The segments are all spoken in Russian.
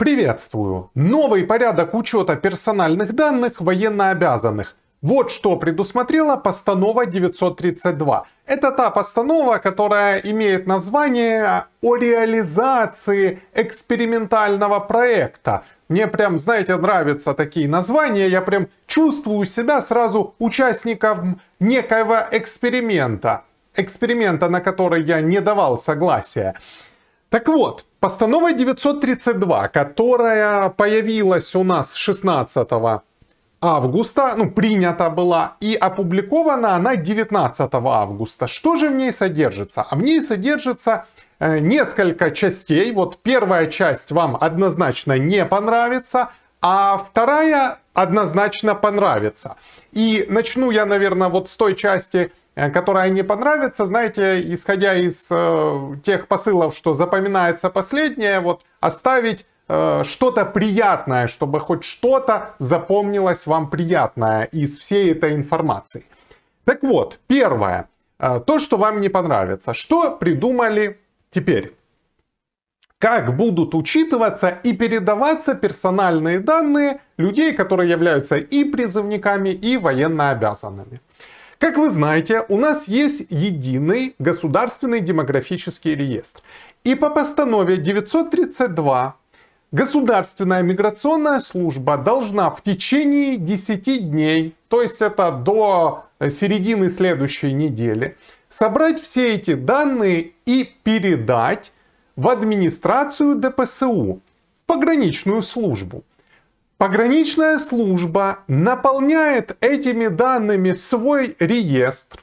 Приветствую! Новый порядок учета персональных данных военнообязанных. Вот что предусмотрела постанова 932. Это та постанова, которая имеет название о реализации экспериментального проекта. Мне прям, знаете, нравятся такие названия. Я прям чувствую себя сразу участником некоего эксперимента. Эксперимента, на который я не давал согласия. Так вот, Постанова 932, которая появилась у нас 16 августа, ну, принята была, и опубликована она 19 августа. Что же в ней содержится? А в ней содержится э, несколько частей. Вот первая часть вам однозначно не понравится, а вторая однозначно понравится. И начну я, наверное, вот с той части, э, которая не понравится. Знаете, исходя из э, тех посылов, что запоминается последнее, вот оставить э, что-то приятное, чтобы хоть что-то запомнилось вам приятное из всей этой информации. Так вот, первое, э, то, что вам не понравится. Что придумали теперь? как будут учитываться и передаваться персональные данные людей, которые являются и призывниками, и военно обязанными. Как вы знаете, у нас есть единый государственный демографический реестр. И по постанове 932 Государственная миграционная служба должна в течение 10 дней, то есть это до э, середины следующей недели, собрать все эти данные и передать в администрацию ДПСУ, в пограничную службу. Пограничная служба наполняет этими данными свой реестр,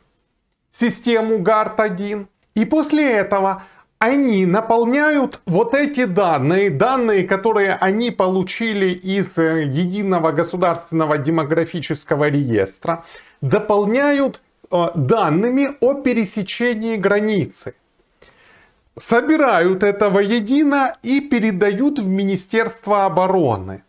систему ГАРТ-1, и после этого они наполняют вот эти данные, данные, которые они получили из э, единого государственного демографического реестра, дополняют э, данными о пересечении границы – собирают это воедино и передают в Министерство обороны.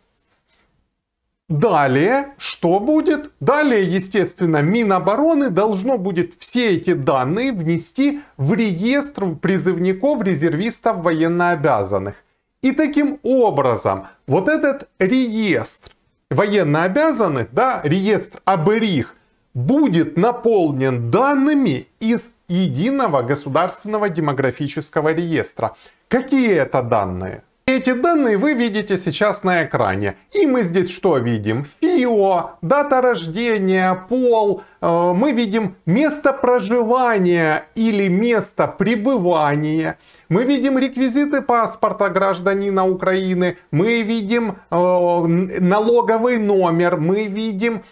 Далее, что будет? Далее, естественно, Минобороны должно будет все эти данные внести в реестр призывников, резервистов, военнообязанных. И таким образом, вот этот реестр военнообязанных, да, реестр АБРИХ, будет наполнен данными из единого государственного демографического реестра. Какие это данные? Эти данные вы видите сейчас на экране. И мы здесь что видим? ФИО, дата рождения, пол. Э, мы видим место проживания или место пребывания. Мы видим реквизиты паспорта гражданина Украины. Мы видим э, налоговый номер. Мы видим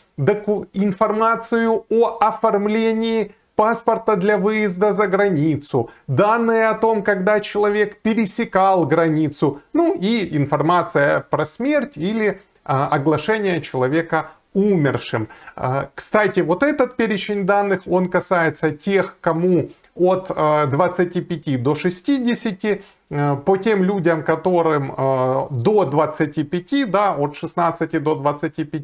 информацию о оформлении паспорта для выезда за границу, данные о том, когда человек пересекал границу, ну и информация про смерть или а, оглашение человека умершим. А, кстати, вот этот перечень данных, он касается тех, кому от 25 а, до 60 Э, по тем людям, которым э, до 25, да, от 16 до 25,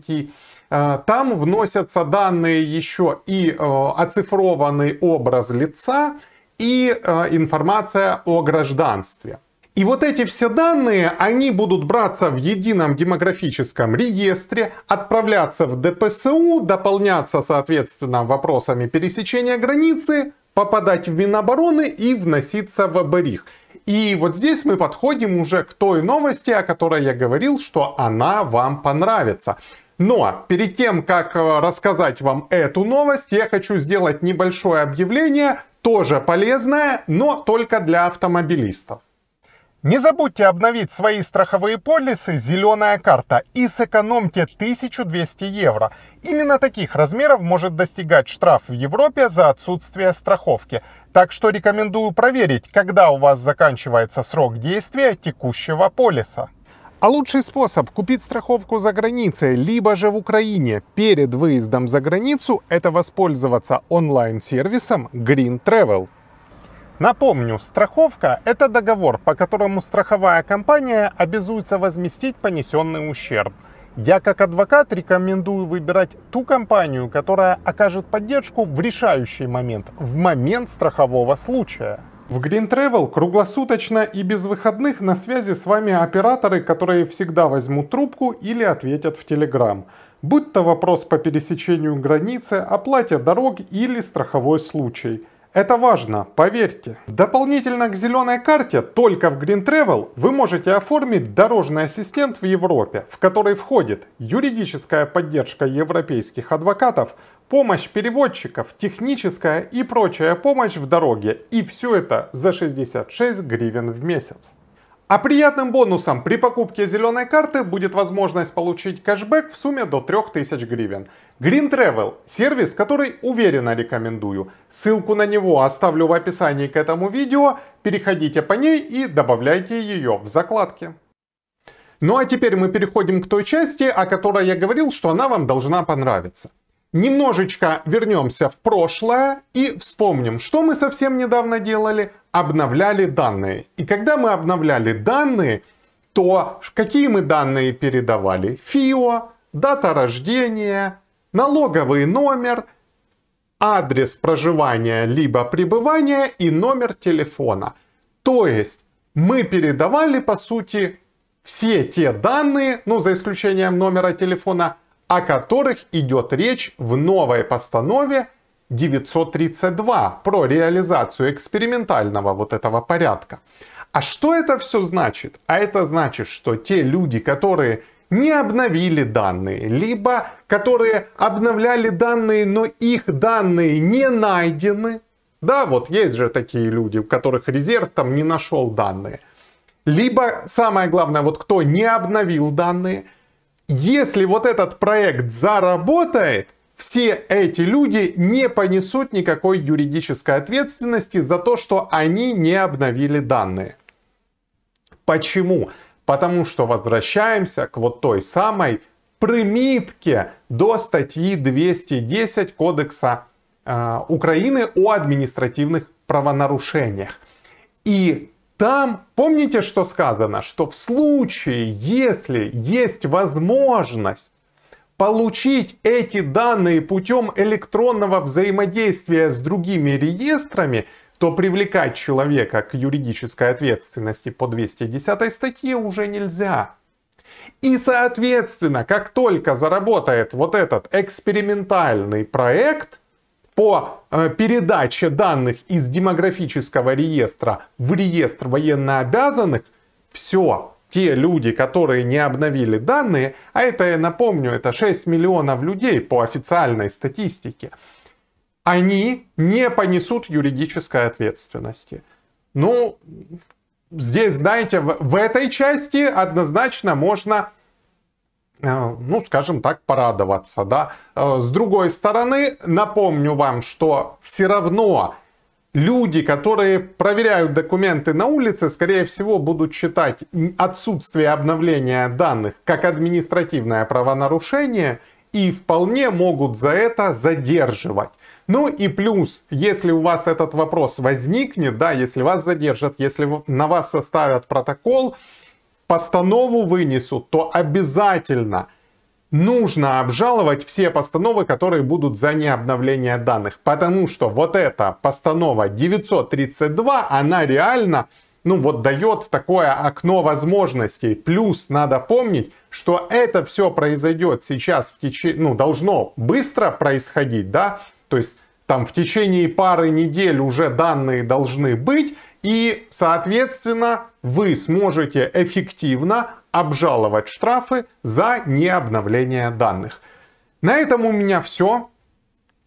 э, там вносятся данные еще и оцифрованный образ лица и информация о гражданстве. И вот эти все данные, они будут браться в едином демографическом реестре, отправляться в ДПСУ, дополняться, соответственно, вопросами пересечения границы, попадать в Минобороны и вноситься в оберих. И вот здесь мы подходим уже к той новости, о которой я говорил, что она вам понравится. Но перед тем, как э, рассказать вам эту новость, я хочу сделать небольшое объявление, тоже полезное, но только для автомобилистов. Не забудьте обновить свои страховые полисы «Зеленая карта» и сэкономьте 1200 евро. Именно таких размеров может достигать штраф в Европе за отсутствие страховки. Так что рекомендую проверить, когда у вас заканчивается срок действия текущего полиса. А лучший способ купить страховку за границей, либо же в Украине перед выездом за границу, это воспользоваться онлайн-сервисом Green Travel. Напомню, страховка – это договор, по которому страховая компания обязуется возместить понесенный ущерб. Я как адвокат рекомендую выбирать ту компанию, которая окажет поддержку в решающий момент, в момент страхового случая. В Green Travel круглосуточно и без выходных на связи с вами операторы, которые всегда возьмут трубку или ответят в Telegram. Будь то вопрос по пересечению границы, оплате дорог или страховой случай – это важно, поверьте. Дополнительно к зеленой карте только в Green Travel вы можете оформить дорожный ассистент в Европе, в который входит юридическая поддержка европейских адвокатов, помощь переводчиков, техническая и прочая помощь в дороге. И все это за 66 гривен в месяц. А приятным бонусом при покупке зеленой карты будет возможность получить кэшбэк в сумме до 3000 гривен. Green Travel – сервис, который уверенно рекомендую. Ссылку на него оставлю в описании к этому видео, переходите по ней и добавляйте ее в закладки. Ну а теперь мы переходим к той части, о которой я говорил, что она вам должна понравиться. Немножечко вернемся в прошлое и вспомним, что мы совсем недавно делали. Обновляли данные. И когда мы обновляли данные, то какие мы данные передавали? ФИО, дата рождения, налоговый номер, адрес проживания либо пребывания и номер телефона. То есть мы передавали по сути все те данные, ну за исключением номера телефона, о которых идет речь в новой постанове 932 про реализацию экспериментального вот этого порядка. А что это все значит? А это значит, что те люди, которые не обновили данные, либо которые обновляли данные, но их данные не найдены. Да, вот есть же такие люди, у которых резерв там не нашел данные. Либо, самое главное, вот кто не обновил данные – если вот этот проект заработает, все эти люди не понесут никакой юридической ответственности за то, что они не обновили данные. Почему? Потому что возвращаемся к вот той самой примитке до статьи 210 Кодекса э, Украины о административных правонарушениях. И там, помните, что сказано, что в случае, если есть возможность получить эти данные путем электронного взаимодействия с другими реестрами, то привлекать человека к юридической ответственности по 210 статье уже нельзя. И, соответственно, как только заработает вот этот экспериментальный проект – по э, передаче данных из демографического реестра в реестр военнообязанных, все, те люди, которые не обновили данные, а это, я напомню, это 6 миллионов людей по официальной статистике, они не понесут юридической ответственности. Ну, здесь, знаете, в, в этой части однозначно можно Э, ну, скажем так, порадоваться, да. Э, с другой стороны, напомню вам, что все равно люди, которые проверяют документы на улице, скорее всего, будут считать отсутствие обновления данных как административное правонарушение и вполне могут за это задерживать. Ну и плюс, если у вас этот вопрос возникнет, да, если вас задержат, если на вас составят протокол, постанову вынесут, то обязательно нужно обжаловать все постановы, которые будут за необновление данных. Потому что вот эта постанова 932, она реально ну вот дает такое окно возможностей. Плюс надо помнить, что это все произойдет сейчас в течение, ну должно быстро происходить, да, то есть там в течение пары недель уже данные должны быть, и, соответственно, вы сможете эффективно обжаловать штрафы за необновление данных. На этом у меня все.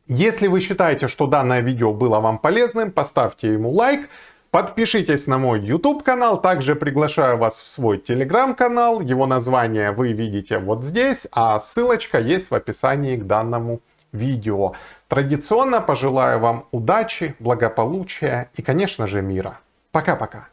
Если вы считаете, что данное видео было вам полезным, поставьте ему лайк. Подпишитесь на мой YouTube канал, также приглашаю вас в свой Telegram канал. Его название вы видите вот здесь, а ссылочка есть в описании к данному видео. Традиционно пожелаю вам удачи, благополучия и, конечно же, мира. Пока-пока.